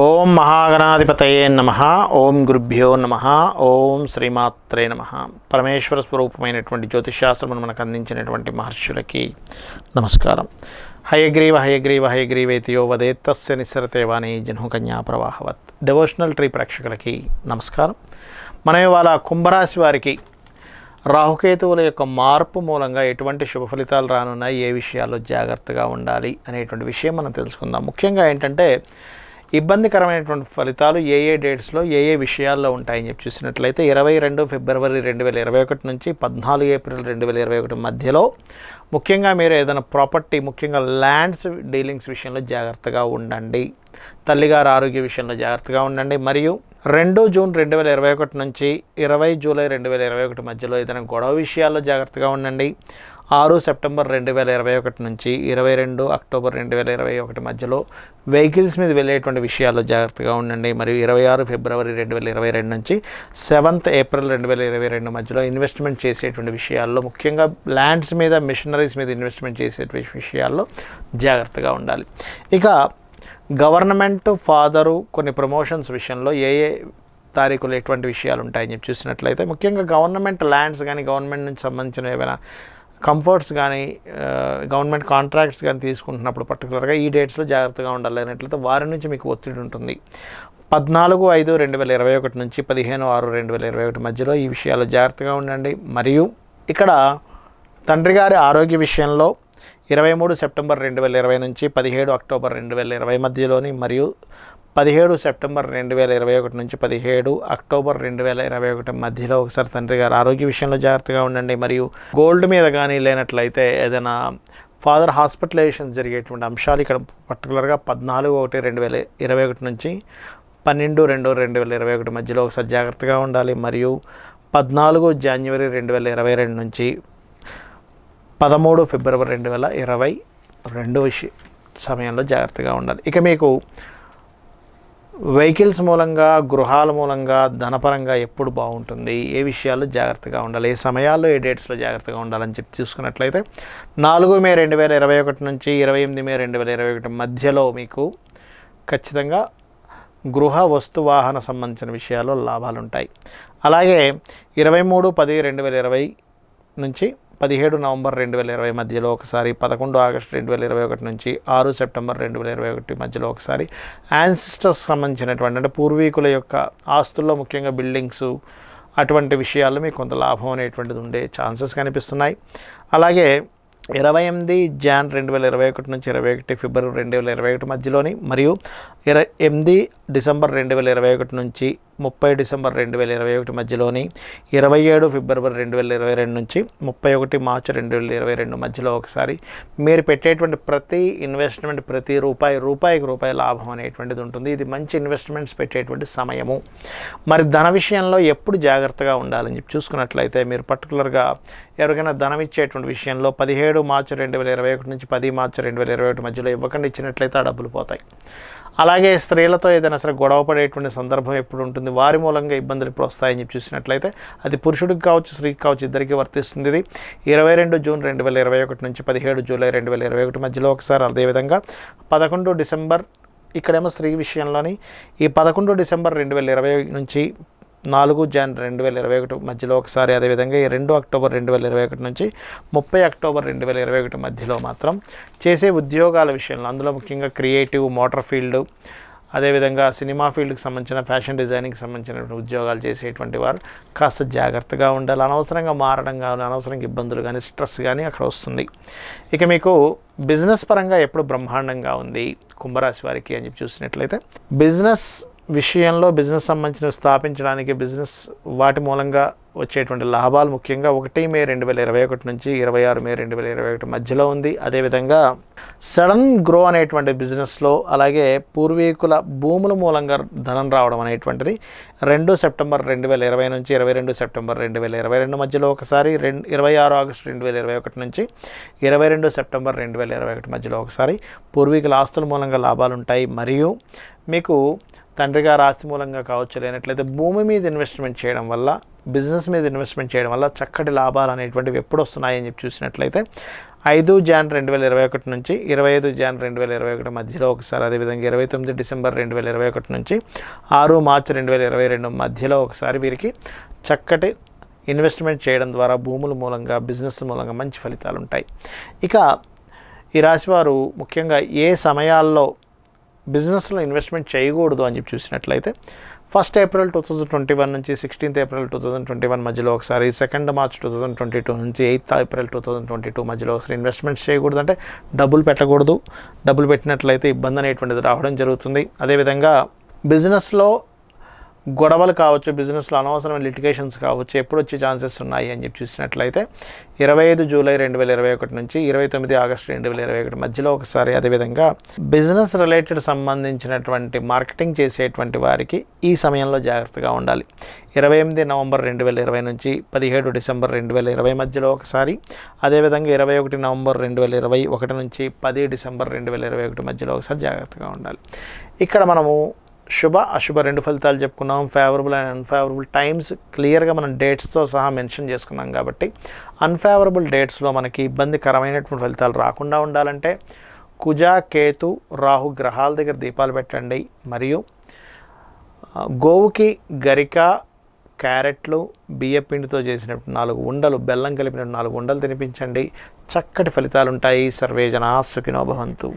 ఓం మహాగణాధిపతయే నమ ఓం గురుభ్యో నమ ఓం శ్రీమాత్రే నమ పరమేశ్వర స్వరూపమైనటువంటి జ్యోతిషాస్త్రమును మనకు అందించినటువంటి మహర్షులకి నమస్కారం హయగ్రీవ హయగ్రీవ హయగ్రీవేతియో వదేత్తస్య నిస్సరతేవాని జన్హుకన్యా ప్రవాహవత్ డివోషనల్ ట్రీ ప్రేక్షకులకి నమస్కారం మనం ఇవాళ కుంభరాశి వారికి రాహుకేతువుల యొక్క మార్పు మూలంగా ఎటువంటి శుభ ఫలితాలు రానున్నాయి ఏ విషయాల్లో జాగ్రత్తగా ఉండాలి అనేటువంటి విషయం మనం తెలుసుకుందాం ముఖ్యంగా ఏంటంటే ఇబ్బందికరమైనటువంటి ఫలితాలు ఏ ఏ డేట్స్లో ఏ ఏ విషయాల్లో ఉంటాయని చెప్పి చూసినట్లయితే ఇరవై రెండు ఫిబ్రవరి రెండు వేల ఇరవై ఒకటి నుంచి పద్నాలుగు ఏప్రిల్ రెండు వేల ఇరవై ఒకటి మధ్యలో ముఖ్యంగా మీరు ఏదైనా ప్రాపర్టీ ముఖ్యంగా ల్యాండ్స్ డీలింగ్స్ విషయంలో జాగ్రత్తగా ఉండండి తల్లిగారు ఆరోగ్య విషయంలో జాగ్రత్తగా ఉండండి మరియు రెండు జూన్ రెండు వేల ఇరవై ఒకటి నుంచి ఇరవై జూలై రెండు వేల ఇరవై ఒకటి మధ్యలో ఏదైనా గొడవ విషయాల్లో జాగ్రత్తగా ఉండండి ఆరు సెప్టెంబర్ రెండు వేల ఇరవై ఒకటి నుంచి ఇరవై రెండు అక్టోబర్ రెండు వేల ఇరవై ఒకటి మధ్యలో వెహికల్స్ మీద వెళ్ళేటువంటి విషయాల్లో జాగ్రత్తగా ఉండండి మరియు ఇరవై ఆరు ఫిబ్రవరి రెండు వేల ఇరవై రెండు నుంచి సెవెంత్ ఏప్రిల్ రెండు వేల ఇరవై రెండు మధ్యలో ఇన్వెస్ట్మెంట్ చేసేటువంటి విషయాల్లో ముఖ్యంగా ల్యాండ్స్ మీద మిషనరీస్ మీద ఇన్వెస్ట్మెంట్ చేసే విషయాల్లో జాగ్రత్తగా ఉండాలి ఇక గవర్నమెంట్ ఫాదరు కొన్ని ప్రమోషన్స్ విషయంలో ఏ ఏ తారీఖులు ఎటువంటి విషయాలు ఉంటాయని చెప్పి చూసినట్లయితే ముఖ్యంగా గవర్నమెంట్ ల్యాండ్స్ కానీ గవర్నమెంట్ నుంచి సంబంధించిన ఏమైనా కంఫర్ట్స్ కానీ గవర్నమెంట్ కాంట్రాక్ట్స్ కానీ తీసుకుంటున్నప్పుడు పర్టికులర్గా ఈ డేట్స్లో జాగ్రత్తగా ఉండాలి అనేట్లయితే వారి నుంచి మీకు ఒత్తిడి ఉంటుంది పద్నాలుగు ఐదు రెండు వేల ఇరవై ఒకటి నుంచి పదిహేను ఆరు రెండు వేల ఇరవై ఒకటి మధ్యలో ఈ విషయాలు జాగ్రత్తగా ఉండండి మరియు ఇక్కడ తండ్రి గారి ఆరోగ్య విషయంలో ఇరవై మూడు సెప్టెంబర్ రెండు వేల ఇరవై నుంచి పదిహేడు అక్టోబర్ రెండు వేల ఇరవై మధ్యలోని మరియు పదిహేడు సెప్టెంబర్ రెండు వేల ఇరవై ఒకటి నుంచి పదిహేడు అక్టోబర్ రెండు వేల ఇరవై ఒకటి మధ్యలో ఒకసారి తండ్రి గారు ఆరోగ్య విషయంలో జాగ్రత్తగా ఉండండి మరియు గోల్డ్ మీద కానీ లేనట్లయితే ఏదైనా ఫాదర్ హాస్పిటలైజేషన్ జరిగేటువంటి అంశాలు ఇక్కడ పర్టికులర్గా పద్నాలుగు ఒకటి రెండు వేల ఇరవై ఒకటి నుంచి పన్నెండు రెండు రెండు వేల ఇరవై ఒకటి మధ్యలో ఒకసారి జాగ్రత్తగా ఉండాలి మరియు పద్నాలుగు జనవరి రెండు వేల ఇరవై రెండు నుంచి పదమూడు ఫిబ్రవరి రెండు వేల ఇరవై విషయ సమయంలో జాగ్రత్తగా ఉండాలి ఇక మీకు వెహికల్స్ మూలంగా గృహాల మూలంగా ధనపరంగా ఎప్పుడు బాగుంటుంది ఏ విషయాల్లో జాగ్రత్తగా ఉండాలి ఏ సమయాల్లో ఏ డేట్స్లో జాగ్రత్తగా ఉండాలని చెప్పి చూసుకున్నట్లయితే నాలుగు మే రెండు వేల ఇరవై ఒకటి నుంచి ఇరవై ఎనిమిది మే రెండు వేల ఇరవై ఒకటి మధ్యలో మీకు ఖచ్చితంగా గృహ వస్తు వాహన సంబంధించిన విషయాల్లో లాభాలు ఉంటాయి అలాగే ఇరవై మూడు పది రెండు వేల ఇరవై నుంచి పదిహేడు నవంబర్ రెండు వేల ఇరవై మధ్యలో ఒకసారి పదకొండు ఆగస్టు రెండు వేల ఇరవై ఒకటి నుంచి ఆరు సెప్టెంబర్ రెండు వేల ఇరవై ఒకటి మధ్యలో ఒకసారి యాన్సిస్టర్స్ సంబంధించినటువంటి అంటే పూర్వీకుల యొక్క ఆస్తుల్లో ముఖ్యంగా బిల్డింగ్స్ అటువంటి విషయాల్లో మీకు కొంత లాభం అనేటువంటిది ఉండే ఛాన్సెస్ కనిపిస్తున్నాయి అలాగే ఇరవై ఎనిమిది జాన్ రెండు వేల ఇరవై ఒకటి నుంచి ఇరవై ఒకటి ఫిబ్రవరి రెండు వేల ఇరవై ఒకటి మధ్యలోని మరియు ఇరవై ఎనిమిది డిసెంబర్ రెండు వేల ఇరవై ఒకటి నుంచి ముప్పై డిసెంబర్ రెండు వేల ఇరవై ఒకటి మధ్యలోని ఇరవై ఏడు ఫిబ్రవరి రెండు వేల ఇరవై రెండు నుంచి ముప్పై ఒకటి మార్చ్ రెండు వేల ఇరవై రెండు మధ్యలో ఒకసారి మీరు పెట్టేటువంటి ప్రతి ఇన్వెస్ట్మెంట్ ప్రతి రూపాయి రూపాయికి రూపాయి లాభం అనేటువంటిది ఉంటుంది ఇది మంచి ఇన్వెస్ట్మెంట్స్ పెట్టేటువంటి సమయము మరి ధన విషయంలో ఎప్పుడు జాగ్రత్తగా ఉండాలని చెప్పి చూసుకున్నట్లయితే మీరు పర్టికులర్గా ఎవరికైనా ధనం ఇచ్చేటువంటి విషయంలో పదిహేడు మార్చి రెండు వేల ఇరవై ఒకటి నుంచి పది మార్చి రెండు వేల ఇరవై ఒకటి మధ్యలో ఇవ్వకుండా ఇచ్చినట్లయితే ఆ డబ్బులు పోతాయి అలాగే స్త్రీలతో ఏదైనా సరే గొడవ పడేటువంటి సందర్భం ఎప్పుడు ఉంటుంది వారి మూలంగా ఇబ్బందులు ఇప్పుడు వస్తాయని చెప్పి చూసినట్లయితే అది పురుషుడికి కావచ్చు స్త్రీకి కావచ్చు ఇద్దరికీ వర్తిస్తుంది ఇది ఇరవై రెండు జూన్ రెండు వేల ఇరవై ఒకటి నుంచి పదిహేడు జూలై రెండు వేల ఇరవై ఒకటి మధ్యలో ఒకసారి అదేవిధంగా పదకొండు డిసెంబర్ ఇక్కడేమో స్త్రీ విషయంలోని ఈ పదకొండు డిసెంబర్ రెండు వేల ఇరవై నుంచి నాలుగు జాన్ రెండు వేల ఇరవై ఒకటి మధ్యలో ఒకసారి అదేవిధంగా ఈ రెండు అక్టోబర్ రెండు వేల ఇరవై ఒకటి నుంచి ముప్పై అక్టోబర్ రెండు వేల ఇరవై ఒకటి మధ్యలో మాత్రం చేసే ఉద్యోగాల విషయంలో అందులో ముఖ్యంగా క్రియేటివ్ మోటార్ ఫీల్డ్ అదేవిధంగా సినిమా ఫీల్డ్కి సంబంధించిన ఫ్యాషన్ డిజైనింగ్కి సంబంధించిన ఉద్యోగాలు చేసేటువంటి వారు కాస్త జాగ్రత్తగా ఉండాలి అనవసరంగా మారడం కానీ అనవసరంగా ఇబ్బందులు కానీ స్ట్రెస్ కానీ అక్కడ వస్తుంది ఇక మీకు బిజినెస్ పరంగా ఎప్పుడు బ్రహ్మాండంగా ఉంది కుంభరాశి వారికి అని చెప్పి చూసినట్లయితే బిజినెస్ విషయంలో బిజినెస్ సంబంధించిన స్థాపించడానికి బిజినెస్ వాటి మూలంగా వచ్చేటువంటి లాభాలు ముఖ్యంగా ఒకటి మే రెండు వేల ఇరవై ఒకటి నుంచి ఇరవై ఆరు మే రెండు వేల ఇరవై ఒకటి మధ్యలో ఉంది అదేవిధంగా సడన్ గ్రో అనేటువంటి బిజినెస్లో అలాగే పూర్వీకుల భూముల మూలంగా ధనం రావడం అనేటువంటిది రెండు సెప్టెంబర్ రెండు వేల ఇరవై నుంచి ఇరవై రెండు సెప్టెంబర్ రెండు వేల ఇరవై రెండు మధ్యలో ఒకసారి రెండు ఇరవై ఆరు ఆగస్టు రెండు వేల ఇరవై ఒకటి నుంచి ఇరవై రెండు సెప్టెంబర్ రెండు వేల ఇరవై ఒకటి మధ్యలో ఒకసారి పూర్వీకుల ఆస్తుల మూలంగా లాభాలు ఉంటాయి మరియు మీకు తండ్రి గారు ఆస్తి మూలంగా కావచ్చు లేనట్లయితే భూమి మీద ఇన్వెస్ట్మెంట్ చేయడం వల్ల బిజినెస్ మీద ఇన్వెస్ట్మెంట్ చేయడం వల్ల చక్కటి లాభాలు అనేటువంటివి ఎప్పుడు వస్తున్నాయని చెప్పి చూసినట్లయితే ఐదు జాన్ రెండు వేల ఇరవై ఒకటి నుంచి ఇరవై ఐదు జాన్ రెండు వేల ఇరవై ఒకటి మధ్యలో ఒకసారి అదేవిధంగా ఇరవై తొమ్మిది డిసెంబర్ రెండు వేల ఇరవై ఒకటి నుంచి ఆరు మార్చ్ రెండు వేల ఇరవై రెండు మధ్యలో ఒకసారి వీరికి చక్కటి ఇన్వెస్ట్మెంట్ చేయడం ద్వారా భూముల మూలంగా బిజినెస్ మూలంగా మంచి ఫలితాలు ఉంటాయి ఇక ఈ రాశివారు ముఖ్యంగా ఏ సమయాల్లో బిజినెస్లో ఇన్వెస్ట్మెంట్ చేయకూడదు అని చెప్పి చూసినట్లయితే first April two thousand twenty one నుంచి sixteenth April two thousand twenty one మధ్యలో ఒకసారి second March two thousand twenty two నుంచి eighth April two thousand twenty two మధ్యలో ఒకసారి ఇన్వెస్ట్మెంట్స్ చేయకూడదు అంటే డబ్బులు పెట్టకూడదు డబ్బులు పెట్టినట్లయితే ఇబ్బంది అనేటువంటిది రావడం జరుగుతుంది అదేవిధంగా బిజినెస్లో గొడవలు కావచ్చు బిజినెస్లో అనవసరమైన లిటికేషన్స్ కావచ్చు ఎప్పుడు వచ్చే ఛాన్సెస్ ఉన్నాయి అని చెప్పి చూసినట్లయితే ఇరవై ఐదు జూలై రెండు వేల ఇరవై ఒకటి నుంచి ఇరవై తొమ్మిది ఆగస్టు రెండు వేల ఇరవై ఒకటి మధ్యలో ఒకసారి అదేవిధంగా బిజినెస్ రిలేటెడ్ సంబంధించినటువంటి మార్కెటింగ్ చేసేటువంటి వారికి ఈ సమయంలో జాగ్రత్తగా ఉండాలి ఇరవై ఎనిమిది నవంబర్ రెండు వేల ఇరవై నుంచి పదిహేడు డిసెంబర్ రెండు వేల ఇరవై మధ్యలో ఒకసారి అదేవిధంగా ఇరవై ఒకటి నవంబర్ రెండు వేల ఇరవై ఒకటి నుంచి పది డిసెంబర్ రెండు వేల ఇరవై ఒకటి మధ్యలో ఒకసారి జాగ్రత్తగా ఉండాలి ఇక్కడ మనము శుభ అశుభ రెండు ఫలితాలు చెప్పుకున్నాం ఫేవరబుల్ అండ్ అన్ఫేవరబుల్ టైమ్స్ క్లియర్గా మనం డేట్స్తో సహా మెన్షన్ చేసుకున్నాం కాబట్టి అన్ఫేవరబుల్ డేట్స్లో మనకి ఇబ్బందికరమైనటువంటి ఫలితాలు రాకుండా ఉండాలంటే కుజ కేతు రాహు గ్రహాల దగ్గర దీపాలు పెట్టండి మరియు గోవుకి గరిక క్యారెట్లు బియ్యపిండితో చేసిన నాలుగు ఉండలు బెల్లం కలిపిన నాలుగు ఉండలు తినిపించండి చక్కటి ఫలితాలు ఉంటాయి సర్వేజనా సుఖినోభవంతు